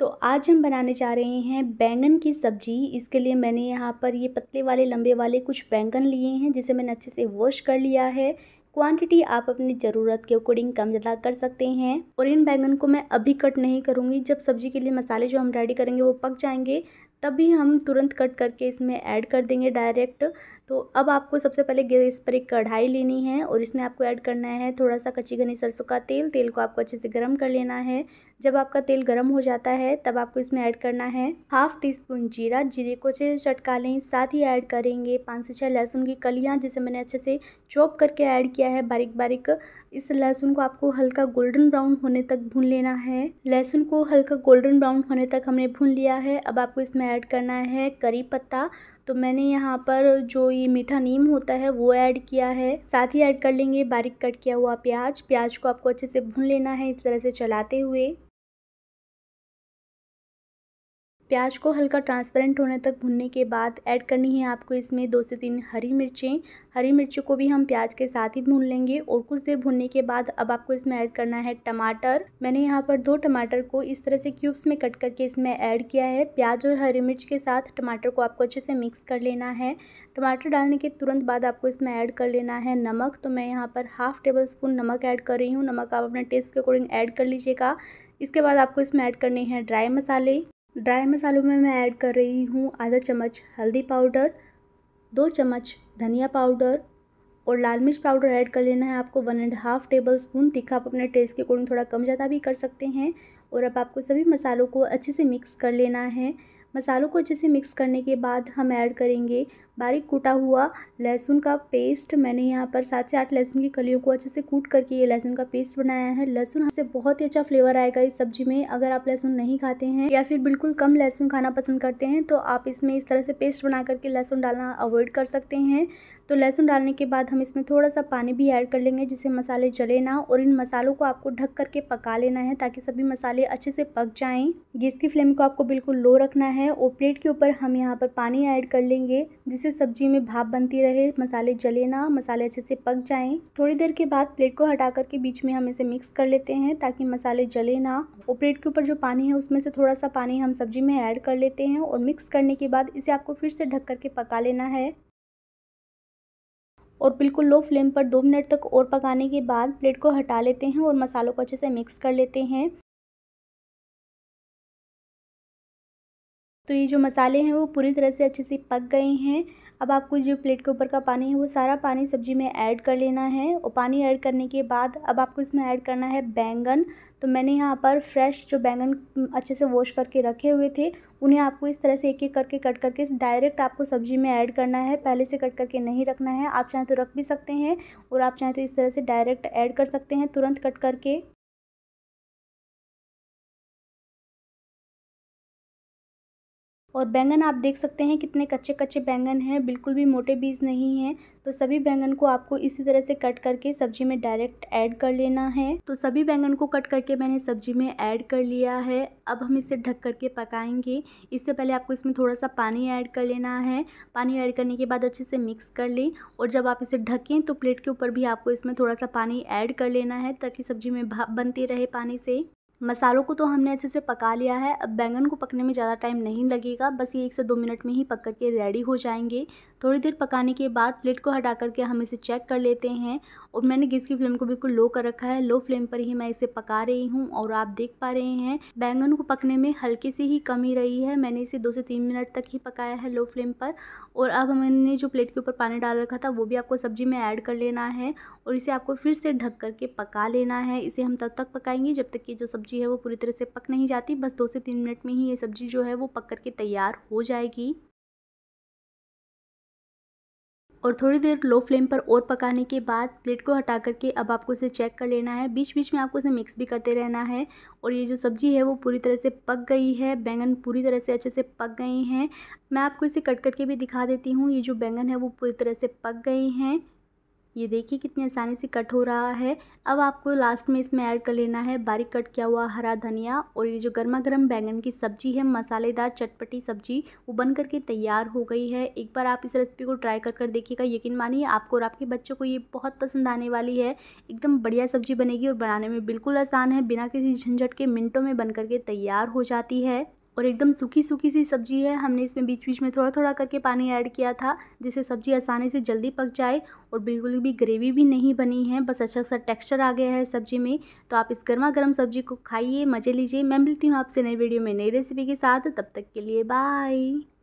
तो आज हम बनाने जा रहे हैं बैंगन की सब्ज़ी इसके लिए मैंने यहाँ पर ये पतले वाले लंबे वाले कुछ बैंगन लिए हैं जिसे मैंने अच्छे से वॉश कर लिया है क्वांटिटी आप अपनी ज़रूरत के अकॉर्डिंग कम ज़्यादा कर सकते हैं और इन बैंगन को मैं अभी कट नहीं करूँगी जब सब्ज़ी के लिए मसाले जो हम रेडी करेंगे वो पक जाएंगे तभी हम तुरंत कट करके इसमें ऐड कर देंगे डायरेक्ट तो अब आपको सबसे पहले गैस पर एक कढ़ाई लेनी है और इसमें आपको ऐड करना है थोड़ा सा कच्ची घनी सरसों का तेल तेल को आपको अच्छे से गर्म कर लेना है जब आपका तेल गर्म हो जाता है तब आपको इसमें ऐड करना है हाफ टी स्पून जीरा जीरे को अच्छे से चटका लें साथ ही ऐड करेंगे पाँच से छः लहसुन की कलियाँ जिसे मैंने अच्छे से चॉप करके ऐड किया है बारीक बारीक इस लहसुन को आपको हल्का गोल्डन ब्राउन होने तक भून लेना है लहसुन को हल्का गोल्डन ब्राउन होने तक हमने भून लिया है अब आपको इसमें ऐड करना है करी पत्ता तो मैंने यहाँ पर जो ये मीठा नीम होता है वो ऐड किया है साथ ही ऐड कर लेंगे बारीक कट किया हुआ प्याज प्याज को आपको अच्छे से भून लेना है इस तरह से चलाते हुए प्याज को हल्का ट्रांसपेरेंट होने तक भुनने के बाद ऐड करनी है आपको इसमें दो से तीन हरी मिर्चें हरी मिर्चों को भी हम प्याज के साथ ही भून लेंगे और कुछ देर भूनने के बाद अब आपको इसमें ऐड करना है टमाटर मैंने यहाँ पर दो टमाटर को इस तरह से क्यूब्स में कट करके इसमें ऐड किया है प्याज और हरी मिर्च के साथ टमाटर को आपको अच्छे से मिक्स कर लेना है टमाटर डालने के तुरंत बाद आपको इसमें ऐड कर लेना है नमक तो मैं यहाँ पर हाफ़ टेबल स्पून नमक ऐड कर रही हूँ नमक आप अपने टेस्ट के अकॉर्डिंग ऐड कर लीजिएगा इसके बाद आपको इसमें ऐड करने हैं ड्राई मसाले ड्राई मसालों में मैं ऐड कर रही हूँ आधा चम्मच हल्दी पाउडर दो चम्मच धनिया पाउडर और लाल मिर्च पाउडर ऐड कर लेना है आपको one and half tablespoon तीखा आप अपने टेस्ट के अकॉर्डिंग थोड़ा कम ज़्यादा भी कर सकते हैं और अब आपको सभी मसालों को अच्छे से मिक्स कर लेना है मसालों को अच्छे से मिक्स करने के बाद हम ऐड करेंगे बारीक कूटा हुआ लहसुन का पेस्ट मैंने यहाँ पर सात से आठ लहसुन की कलियों को अच्छे से कूट करके ये लहसुन का पेस्ट बनाया है लहसुन से बहुत ही अच्छा फ्लेवर आएगा इस सब्जी में अगर आप लहसुन नहीं खाते हैं या फिर बिल्कुल कम लहसुन खाना पसंद करते हैं तो आप इसमें इस तरह से पेस्ट बना करके लहसुन डालना अवॉइड कर सकते हैं तो लहसुन डालने के बाद हम इसमें थोड़ा सा पानी भी ऐड कर लेंगे जिससे मसाले जले ना और इन मसालों को आपको ढक करके पका लेना है ताकि सभी मसाले अच्छे से पक जाएँ गैस की फ्लेम को आपको बिल्कुल लो रखना है और प्लेट के ऊपर हम यहाँ पर पानी ऐड कर लेंगे जिससे सब्जी में भाप बनती रहे मसाले जले ना मसाले अच्छे से पक जाएँ थोड़ी देर के बाद प्लेट को हटा करके बीच में हम इसे मिक्स कर लेते हैं ताकि मसाले जले ना और प्लेट के ऊपर जो पानी है उसमें से थोड़ा सा पानी हम सब्जी में ऐड कर लेते हैं और मिक्स करने के बाद इसे आपको फिर से ढक करके पका लेना है और बिल्कुल लो फ्लेम पर दो मिनट तक और पकाने के बाद प्लेट को हटा लेते हैं और मसालों को अच्छे से मिक्स कर लेते हैं तो ये जो मसाले हैं वो पूरी तरह से अच्छे से पक गए हैं अब आपको जो प्लेट के ऊपर का पानी है वो सारा पानी सब्जी में ऐड कर लेना है और पानी ऐड करने के बाद अब आपको इसमें ऐड करना है बैंगन तो मैंने यहाँ पर फ्रेश जो बैंगन अच्छे से वॉश करके रखे हुए थे उन्हें आपको इस तरह से एक एक करके कट करके डायरेक्ट आपको सब्जी में ऐड करना है पहले से कट करके नहीं रखना है आप चाहें तो रख भी सकते हैं और आप चाहें तो इस तरह से डायरेक्ट ऐड कर सकते हैं तुरंत कट करके और बैंगन आप देख सकते हैं कितने कच्चे कच्चे बैंगन हैं बिल्कुल भी मोटे बीज नहीं हैं तो सभी बैंगन को आपको इसी तरह से कट करके सब्जी में डायरेक्ट ऐड कर लेना है तो सभी बैंगन को कट करके मैंने सब्जी में ऐड कर लिया है अब हम इसे ढक करके पकाएंगे इससे पहले आपको इसमें थोड़ा सा पानी ऐड कर लेना है पानी ऐड करने के बाद अच्छे से मिक्स कर लें और जब आप इसे ढकें तो प्लेट के ऊपर भी आपको इसमें थोड़ा सा पानी ऐड कर लेना है ताकि सब्जी में भाप बनती रहे पानी से मसालों को तो हमने अच्छे से पका लिया है अब बैंगन को पकने में ज़्यादा टाइम नहीं लगेगा बस ये एक से दो मिनट में ही पक कर के रेडी हो जाएंगे थोड़ी देर पकाने के बाद प्लेट को हटा करके हम इसे चेक कर लेते हैं और मैंने गैस की फ्लेम को बिल्कुल लो कर रखा है लो फ्लेम पर ही मैं इसे पका रही हूँ और आप देख पा रहे हैं बैंगन को पकने में हल्की सी ही कमी रही है मैंने इसे दो से तीन मिनट तक ही पकाया है लो फ्लेम पर और अब हमने जो प्लेट के ऊपर पानी डाल रखा था वो भी आपको सब्जी में ऐड कर लेना है और इसे आपको फिर से ढक करके पका लेना है इसे हम तब तक पकाएंगे जब तक कि जो सब्जी सब्ज़ी है वो पूरी तरह से पक नहीं जाती बस दो से तीन मिनट में ही ये सब्ज़ी जो है वो पक कर के तैयार हो जाएगी और थोड़ी देर लो फ्लेम पर और पकाने के बाद प्लेट को हटा करके अब आपको इसे चेक कर लेना है बीच बीच में आपको इसे मिक्स भी करते रहना है और ये जो सब्ज़ी है वो पूरी तरह से पक गई है बैंगन पूरी तरह से अच्छे से पक गए हैं मैं आपको इसे कट करके भी दिखा देती हूँ ये जो बैंगन है वो पूरी तरह से पक गई हैं ये देखिए कितनी आसानी से कट हो रहा है अब आपको लास्ट में इसमें ऐड कर लेना है बारीक कट किया हुआ हरा धनिया और ये जो गर्मा गर्म बैंगन की सब्जी है मसालेदार चटपटी सब्जी वो बन करके तैयार हो गई है एक बार आप इस रेसिपी को ट्राई कर कर देखिएगा यकीन मानिए आपको और आपके बच्चों को ये बहुत पसंद आने वाली है एकदम बढ़िया सब्जी बनेगी और बनाने में बिल्कुल आसान है बिना किसी झंझट के मिनटों में बन करके तैयार हो जाती है और एकदम सूखी सूखी सी सब्जी है हमने इसमें बीच बीच में थोड़ा थोड़ा करके पानी ऐड किया था जिससे सब्जी आसानी से जल्दी पक जाए और बिल्कुल भी ग्रेवी भी नहीं बनी है बस अच्छा सा टेक्सचर आ गया है सब्जी में तो आप इस गर्मा गर्म सब्जी को खाइए मज़े लीजिए मैं मिलती हूँ आपसे नई वीडियो में नई रेसिपी के साथ तब तक के लिए बाय